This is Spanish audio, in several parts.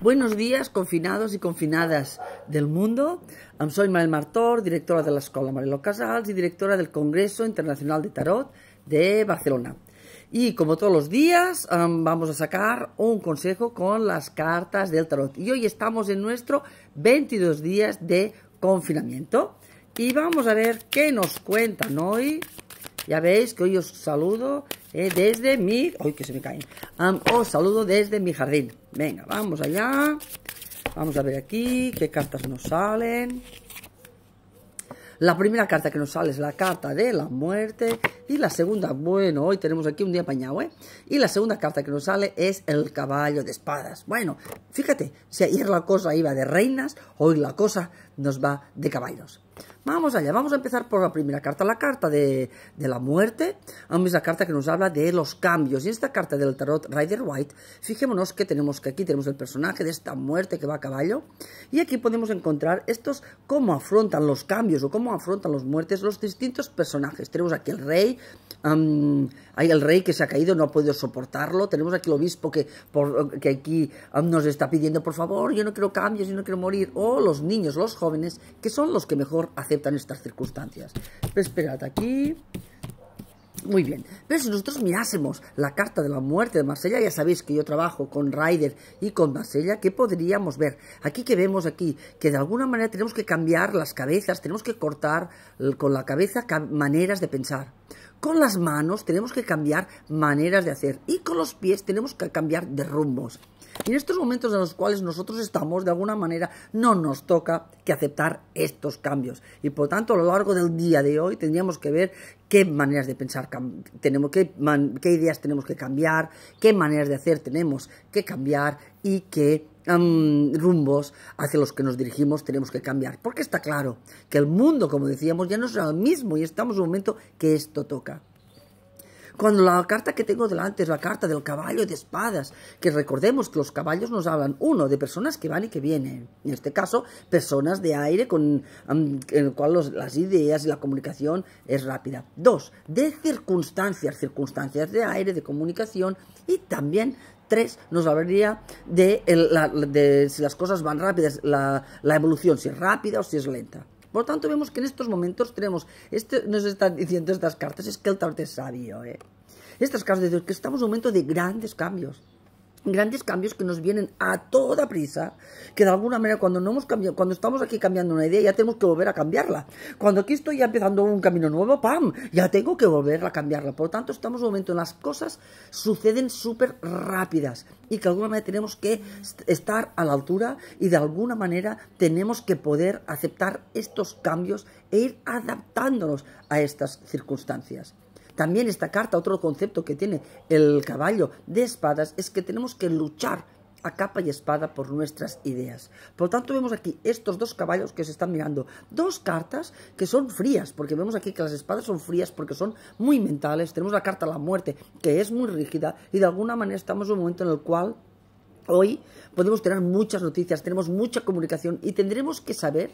Buenos días, confinados y confinadas del mundo. Em, soy Mael Martor, directora de la Escuela Marelo Casals y directora del Congreso Internacional de Tarot de Barcelona. Y como todos los días, em, vamos a sacar un consejo con las cartas del tarot. Y hoy estamos en nuestro 22 días de confinamiento. Y vamos a ver qué nos cuentan hoy. Ya veis que hoy os saludo eh, desde mi... ¡Ay, que se me caen! os oh, saludo desde mi jardín. Venga, vamos allá. Vamos a ver aquí qué cartas nos salen. La primera carta que nos sale es la carta de la muerte. Y la segunda, bueno, hoy tenemos aquí un día apañado ¿eh? Y la segunda carta que nos sale es el caballo de espadas. Bueno, fíjate, si ayer la cosa iba de reinas, hoy la cosa nos va de caballos. Vamos allá, vamos a empezar por la primera carta, la carta de, la muerte, es la carta que nos habla de los cambios. Y esta carta del tarot Rider White, fijémonos que tenemos que aquí tenemos el personaje de esta muerte que va a caballo, y aquí podemos encontrar estos cómo afrontan los cambios o cómo afrontan los muertes los distintos personajes. Tenemos aquí el rey, hay el rey que se ha caído, no ha podido soportarlo, tenemos aquí el obispo que, por, aquí nos está pidiendo, por favor, yo no quiero cambios, yo no quiero morir, o los niños, los jóvenes, que son los que mejor hacen en estas circunstancias. Pero esperad, aquí... Muy bien, pero si nosotros mirásemos la carta de la muerte de Marsella, ya sabéis que yo trabajo con Ryder y con Marsella, ¿qué podríamos ver? Aquí que vemos aquí, que de alguna manera tenemos que cambiar las cabezas, tenemos que cortar con la cabeza maneras de pensar. Con las manos tenemos que cambiar maneras de hacer y con los pies tenemos que cambiar de rumbos. Y en estos momentos en los cuales nosotros estamos, de alguna manera, no nos toca que aceptar estos cambios. Y por tanto, a lo largo del día de hoy tendríamos que ver qué maneras de pensar tenemos, qué, ideas tenemos que cambiar, qué maneras de hacer tenemos que cambiar y qué rumbos hacia los que nos dirigimos tenemos que cambiar. Porque está claro que el mundo, como decíamos, ya no es el mismo y estamos en un momento que esto toca. Cuando la carta que tengo delante es la carta del caballo de espadas, que recordemos que los caballos nos hablan, uno, de personas que van y que vienen, en este caso, personas de aire con, en el cual las ideas y la comunicación es rápida. Dos, de circunstancias, circunstancias de aire, de comunicación y también Tres, nos hablaría de, si las cosas van rápidas, la evolución, si es rápida o si es lenta. Por tanto, vemos que en estos momentos tenemos, este, nos están diciendo estas cartas, es que el tarot es sabio, ¿eh? Estas cartas dicen que estamos en un momento de grandes cambios grandes cambios que nos vienen a toda prisa, que de alguna manera cuando no hemos cambiado, cuando estamos aquí cambiando una idea, ya tenemos que volver a cambiarla. Cuando aquí estoy ya empezando un camino nuevo, ¡pam! Ya tengo que volver a cambiarla. Por lo tanto, estamos en un momento en las cosas suceden súper rápidas y que de alguna manera tenemos que estar a la altura y de alguna manera tenemos que poder aceptar estos cambios e ir adaptándonos a estas circunstancias. También esta carta, otro concepto que tiene el caballo de espadas, es que tenemos que luchar a capa y espada por nuestras ideas. Por lo tanto, vemos aquí estos dos caballos que se están mirando. Dos cartas que son frías, porque vemos aquí que las espadas son frías porque son muy mentales. Tenemos la carta de la muerte, que es muy rígida, y de alguna manera estamos en un momento en el cual hoy podemos tener muchas noticias, tenemos mucha comunicación y tendremos que saber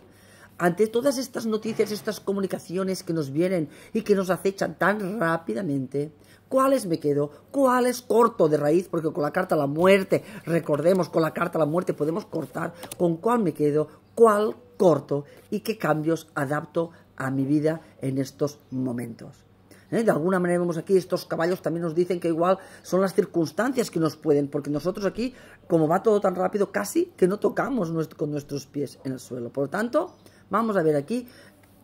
ante todas estas noticias, estas comunicaciones que nos vienen y que nos acechan tan rápidamente, ¿cuáles me quedo? ¿Cuáles corto de raíz? Porque con la carta la muerte, recordemos, con la carta la muerte podemos cortar. ¿Con cuál me quedo? ¿Cuál corto? ¿Y qué cambios adapto a mi vida en estos momentos? ¿Eh? De alguna manera vemos aquí, estos caballos también nos dicen que igual son las circunstancias que nos pueden, porque nosotros aquí, como va todo tan rápido, casi que no tocamos con nuestros pies en el suelo. Por lo tanto, Vamos a ver aquí,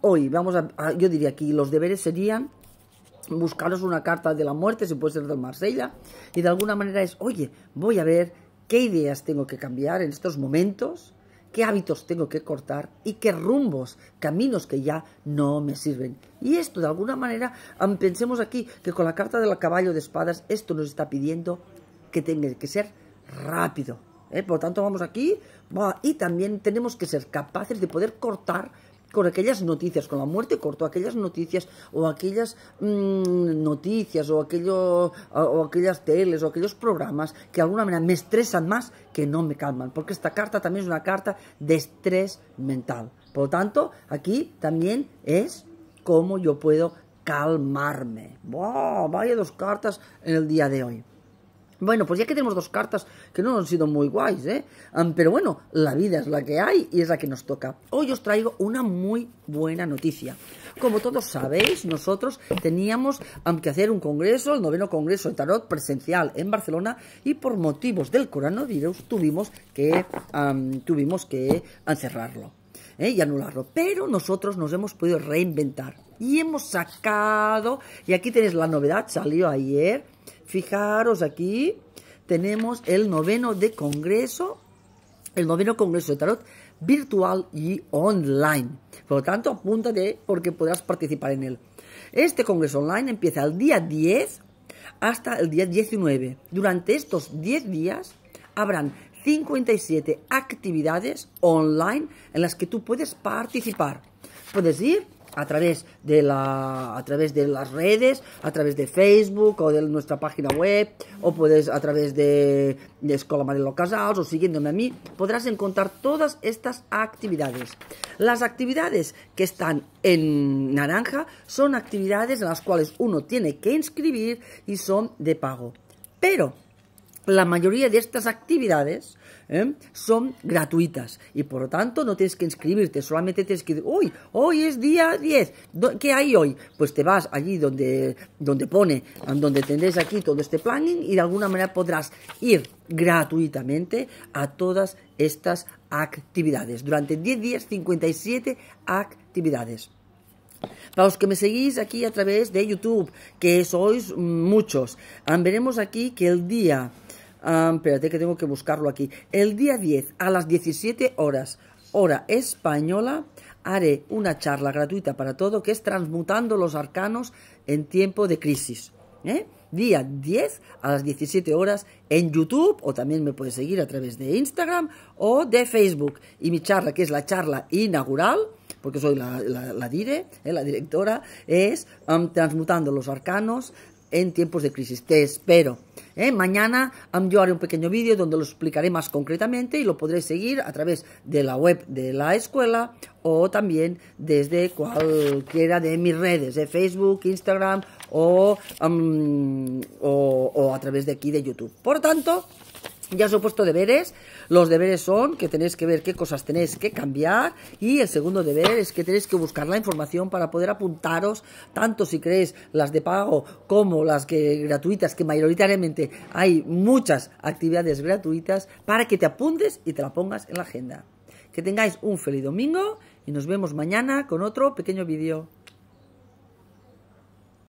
hoy, vamos a, yo diría aquí, los deberes serían buscaros una carta de la muerte, si puede ser del Marsella, y de alguna manera es, oye, voy a ver qué ideas tengo que cambiar en estos momentos, qué hábitos tengo que cortar y qué rumbos, caminos que ya no me sirven. Y esto, de alguna manera, pensemos aquí que con la carta del caballo de espadas, esto nos está pidiendo que tenga que ser rápido, ¿eh? Por lo tanto, vamos aquí y también tenemos que ser capaces de poder cortar con aquellas noticias, con la muerte corto, aquellas noticias o aquellas mm, noticias o, o, aquellas teles o aquellos programas que de alguna manera me estresan más que no me calman, porque esta carta también es una carta de estrés mental. Por lo tanto, aquí también es cómo yo puedo calmarme. Vaya dos cartas en el día de hoy. Bueno, pues ya que tenemos dos cartas que no han sido muy guays, ¿eh? pero bueno, la vida es la que hay y es la que nos toca. Hoy os traigo una muy buena noticia. Como todos sabéis, nosotros teníamos que hacer un congreso, el noveno congreso de tarot presencial en Barcelona y por motivos del coronavirus tuvimos que, tuvimos que encerrarlo. ¿eh? y anularlo, pero nosotros nos hemos podido reinventar y hemos sacado, y aquí tenéis la novedad, salió ayer, Fijaros aquí, tenemos el noveno de congreso, el noveno congreso de tarot virtual y online. Por lo tanto, apúntate porque podrás participar en él. Este congreso online empieza el día 10 hasta el día 19. Durante estos 10 días habrán 57 actividades online en las que tú puedes participar. Puedes ir a través de la a través de las redes a través de Facebook o de nuestra página web o puedes a través de, Escola Marelo Casals o siguiéndome a mí podrás encontrar todas estas actividades las actividades que están en naranja son actividades en las cuales uno tiene que inscribir y son de pago pero la mayoría de estas actividades ¿eh? son gratuitas y por lo tanto no tienes que inscribirte, solamente tienes que decir, hoy es día 10, ¿qué hay hoy? Pues te vas allí donde, donde pone, donde tendréis aquí todo este planning y de alguna manera podrás ir gratuitamente a todas estas actividades. Durante 10 días, 57 actividades. Para los que me seguís aquí a través de YouTube, que sois muchos, veremos aquí que el día Ah, espérate que tengo que buscarlo aquí. El día 10 a las 17 horas, hora española, haré una charla gratuita para todo que es transmutando los arcanos en tiempo de crisis. ¿eh? Día 10 a las 17 horas en YouTube o también me puedes seguir a través de Instagram o de Facebook. Y mi charla, que es la charla inaugural, porque soy la, dire, ¿eh? la directora, es transmutando los arcanos en tiempos de crisis. Te espero. ¿eh? Mañana yo haré un pequeño vídeo donde lo explicaré más concretamente y lo podré seguir a través de la web de la escuela o también desde cualquiera de mis redes, de ¿eh? Facebook, Instagram o, o a través de aquí de YouTube. Por tanto, ya os he puesto deberes. Los deberes son que tenéis que ver qué cosas tenéis que cambiar. Y el segundo deber es que tenéis que buscar la información para poder apuntaros, tanto si queréis las de pago como las que gratuitas, que mayoritariamente hay muchas actividades gratuitas, para que te apuntes y te la pongas en la agenda. Que tengáis un feliz domingo y nos vemos mañana con otro pequeño vídeo.